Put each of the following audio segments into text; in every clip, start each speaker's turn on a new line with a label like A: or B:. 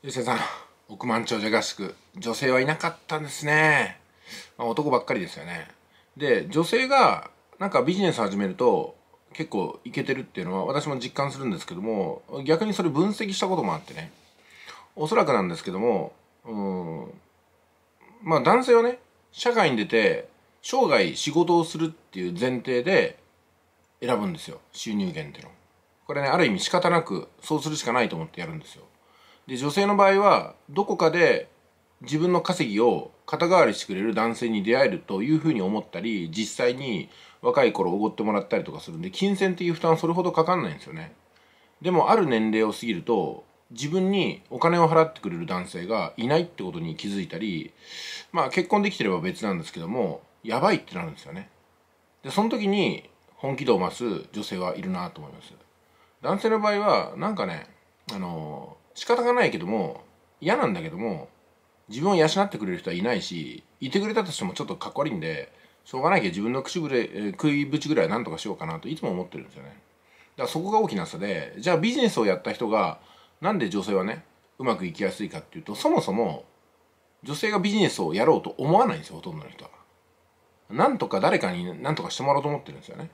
A: 吉田さん億万長者合宿女性はいなかったんですね、まあ、男ばっかりですよねで女性がなんかビジネス始めると結構いけてるっていうのは私も実感するんですけども逆にそれ分析したこともあってねおそらくなんですけどもうんまあ男性はね社会に出て生涯仕事をするっていう前提で選ぶんですよ収入源っていうのこれねある意味仕方なくそうするしかないと思ってやるんですよで女性の場合はどこかで自分の稼ぎを肩代わりしてくれる男性に出会えるというふうに思ったり実際に若い頃おごってもらったりとかするんで金銭っていう負担それほどかかんないんですよねでもある年齢を過ぎると自分にお金を払ってくれる男性がいないってことに気づいたりまあ結婚できてれば別なんですけどもやばいってなるんですよねでその時に本気度を増す女性はいるなと思います男性の場合はなんかねあのー仕方がないけども嫌なんだけども自分を養ってくれる人はいないしいてくれたとしてもちょっとかっこ悪いんでしょうがないけど自分の口ぶれ食いぶちぐらいなんとかしようかなといつも思ってるんですよねだからそこが大きな差でじゃあビジネスをやった人がなんで女性はねうまくいきやすいかっていうとそもそも女性がビジネスをやろうと思わないんですよほとんどの人は。なんとか誰かになんとかしてもらおうと思ってるんですよね。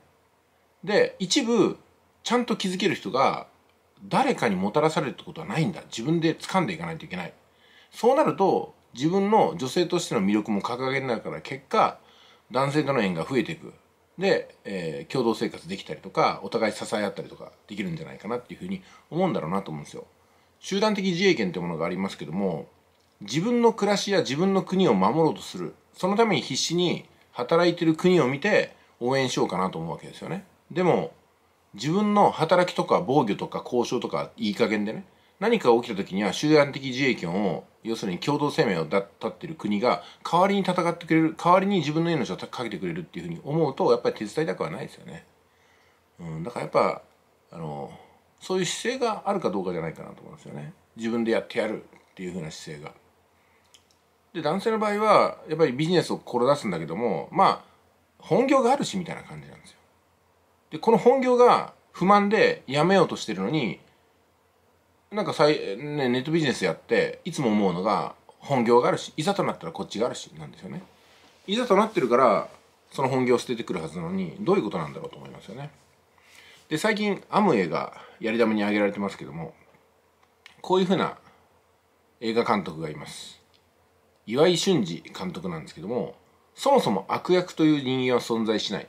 A: で一部ちゃんと気づける人が誰かにもたらされるってことはないんだ自分で掴んでいかないといけないそうなると自分の女性としての魅力も掲げながら結果男性との縁が増えていくで、えー、共同生活できたりとかお互い支え合ったりとかできるんじゃないかなっていうふうに思うんだろうなと思うんですよ集団的自衛権というものがありますけども自分の暮らしや自分の国を守ろうとするそのために必死に働いてる国を見て応援しようかなと思うわけですよねでも自分の働きとか防御とか交渉とかいい加減でね何か起きた時には集団的自衛権を要するに共同声明を立ってる国が代わりに戦ってくれる代わりに自分の命をかけてくれるっていうふうに思うとやっぱり手伝いたくはないですよね、うん、だからやっぱあのそういう姿勢があるかどうかじゃないかなと思うんですよね自分でやってやるっていうふうな姿勢がで男性の場合はやっぱりビジネスを志すんだけどもまあ本業があるしみたいな感じなんですよでこの本業が不満で辞めようとしてるのになんかさい、ね、ネットビジネスやっていつも思うのが本業があるしいざとなったらこっちがあるしなんですよねいざとなってるからその本業を捨ててくるはずなのにどういうことなんだろうと思いますよねで最近アムウェイがやり玉に挙げられてますけどもこういうふうな映画監督がいます岩井俊二監督なんですけどもそもそも悪役という人間は存在しない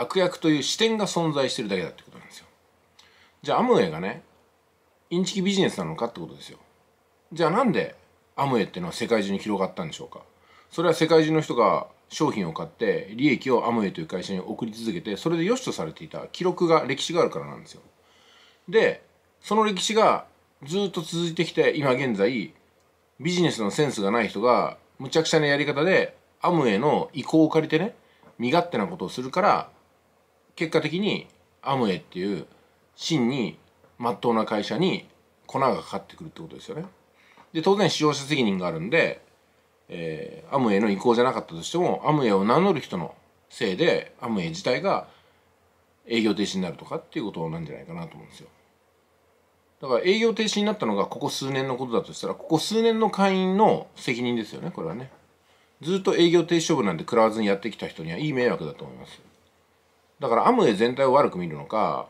A: 悪役という視点が存在してるだけだってことなんですよじゃあアムウェイがねインチキビジネスなのかってことですよじゃあなんでアムウェイっていうのは世界中に広がったんでしょうかそれは世界中の人が商品を買って利益をアムウェイという会社に送り続けてそれで良しとされていた記録が歴史があるからなんですよでその歴史がずっと続いてきて今現在ビジネスのセンスがない人がむちゃくちゃなやり方でアムウェイの意向を借りてね身勝手なことをするから結果的にアムウェイっていう真に真っ当な会社に粉がかかってくるってことですよね。で当然使用者責任があるんで、えー、アムウェイの意向じゃなかったとしてもアムウェイを名乗る人のせいでアムウェイ自体が営業停止になるとかっていうことなんじゃないかなと思うんですよ。だから営業停止になったのがここ数年のことだとしたらここ数年の会員の責任ですよねこれはね。ずっと営業停止処分なんて食らわずにやってきた人にはいい迷惑だと思います。だからアムウェイ全体を悪く見るのか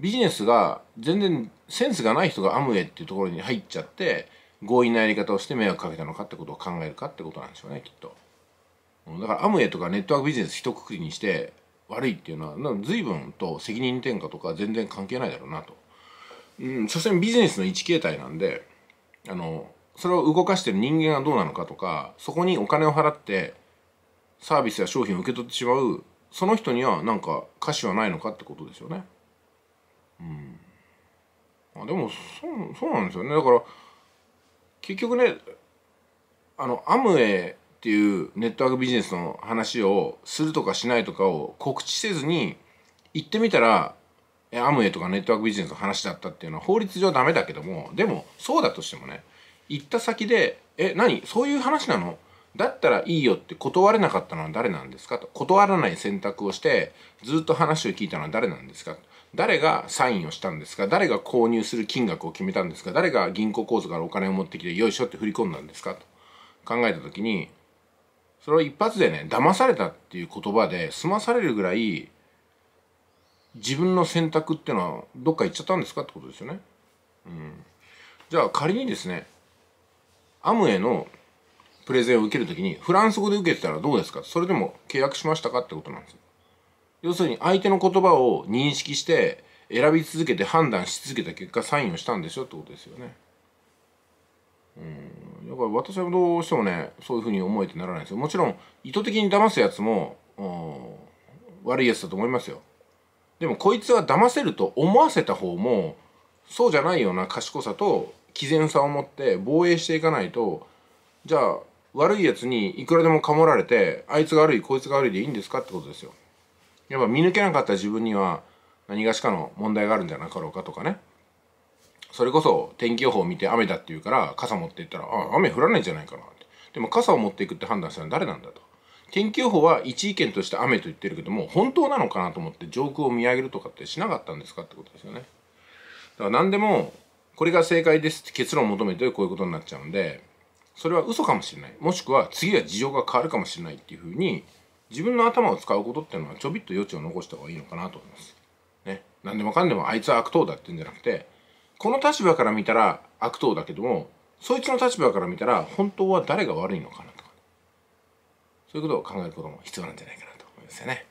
A: ビジネスが全然センスがない人がアムウェイっていうところに入っちゃって強引なやり方をして迷惑かけたのかってことを考えるかってことなんでしょうねきっと。だからアムウェイとかネットワークビジネス一括りにして悪いっていうのは随分と責任転嫁とか全然関係ないだろうなと。うん、所詮ビジネスの一形態なんであのそれを動かしてる人間がどうなのかとかそこにお金を払ってサービスや商品を受け取ってしまうその人にはなんか歌詞はないのかってことですよね。うんあでもそうそうなんですよねだから結局ねあのアムウェイっていうネットワークビジネスの話をするとかしないとかを告知せずに行ってみたらアムウェイとかネットワークビジネスの話だったっていうのは法律上ダメだけどもでもそうだとしてもね行った先で「え何そういう話なのだったらいいよって断れなかったのは誰なんですかと。断らない選択をして、ずっと話を聞いたのは誰なんですか誰がサインをしたんですか誰が購入する金額を決めたんですか誰が銀行口座からお金を持ってきて、よいしょって振り込んだんですかと考えた時に、それを一発でね、騙されたっていう言葉で済まされるぐらい、自分の選択っていうのはどっか行っちゃったんですかってことですよね。うん。じゃあ仮にですね、アムウのプレゼンを受けるときに、フランス語で受けてたらどうですかそれでも契約しましたかってことなんですよ。要するに相手の言葉を認識して、選び続けて判断し続けた結果、サインをしたんでしょってことですよね。うん。だから私はどうしてもね、そういうふうに思えてならないですよ。もちろん、意図的に騙すやつも、悪いやつだと思いますよ。でもこいつは騙せると思わせた方も、そうじゃないような賢さと毅然さを持って防衛していかないとじゃあ悪いやつにいくらでもかもられてあいつが悪いこいつが悪いでいいんですかってことですよやっぱ見抜けなかった自分には何がしかの問題があるんじゃなかろうかとかねそれこそ天気予報を見て雨だって言うから傘持っていったらあ雨降らないんじゃないかなってでも傘を持っていくって判断したのは誰なんだと天気予報は一意見として雨と言ってるけども本当なのかなと思って上空を見上げるとかってしなかったんですかってことですよねだから何でもこれが正解ですって結論を求めてこういうことになっちゃうんでそれは嘘かもしれないもしくは次は事情が変わるかもしれないっていうふうに自分の頭を使うことっていうのはちょびっと余地を残した方がいいのかなと思います。ね、何でもかんでもあいつは悪党だって言うんじゃなくてこの立場から見たら悪党だけどもそいつの立場から見たら本当は誰が悪いのかなとかそういうことを考えることも必要なんじゃないかなと思いますよね。